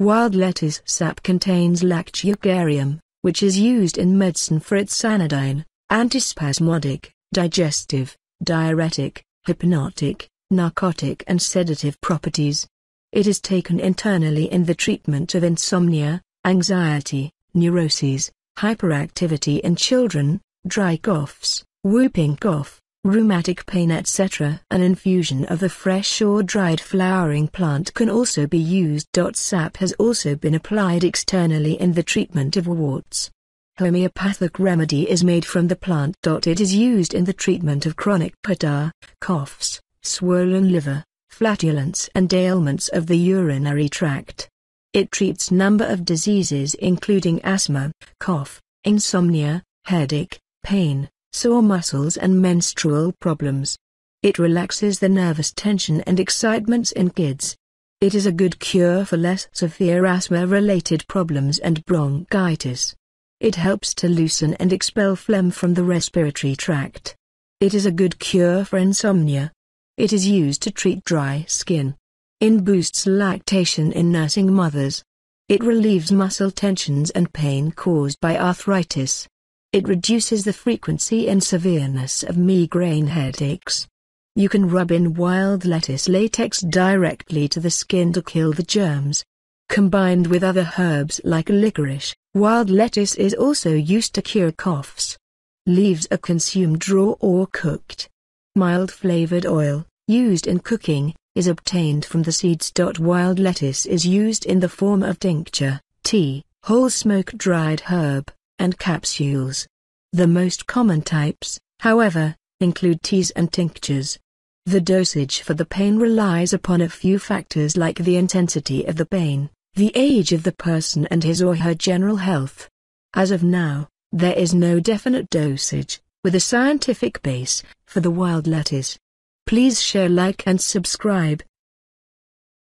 Wild lettuce sap contains lactucarium, which is used in medicine for its anodyne, antispasmodic, digestive, diuretic, hypnotic, narcotic and sedative properties. It is taken internally in the treatment of insomnia, anxiety, neuroses, hyperactivity in children, dry coughs, whooping cough, rheumatic pain etc. An infusion of the fresh or dried flowering plant can also be used. Sap has also been applied externally in the treatment of warts. Homeopathic remedy is made from the plant. It is used in the treatment of chronic pitta, coughs, swollen liver, flatulence and ailments of the urinary tract. It treats number of diseases including asthma, cough, insomnia, headache, pain, sore muscles and menstrual problems. It relaxes the nervous tension and excitements in kids. It is a good cure for less severe asthma-related problems and bronchitis. It helps to loosen and expel phlegm from the respiratory tract. It is a good cure for insomnia. It is used to treat dry skin. It boosts lactation in nursing mothers. It relieves muscle tensions and pain caused by arthritis. It reduces the frequency and severeness of migraine headaches. You can rub in wild lettuce latex directly to the skin to kill the germs. Combined with other herbs like licorice, wild lettuce is also used to cure coughs. Leaves are consumed raw or cooked. Mild flavored oil, used in cooking, is obtained from the seeds. Wild lettuce is used in the form of tincture, tea, whole smoked dried herb, and capsules. The most common types, however, include teas and tinctures. The dosage for the pain relies upon a few factors like the intensity of the pain, the age of the person and his or her general health. As of now, there is no definite dosage, with a scientific base, for the wild lettuce. Please share like and subscribe.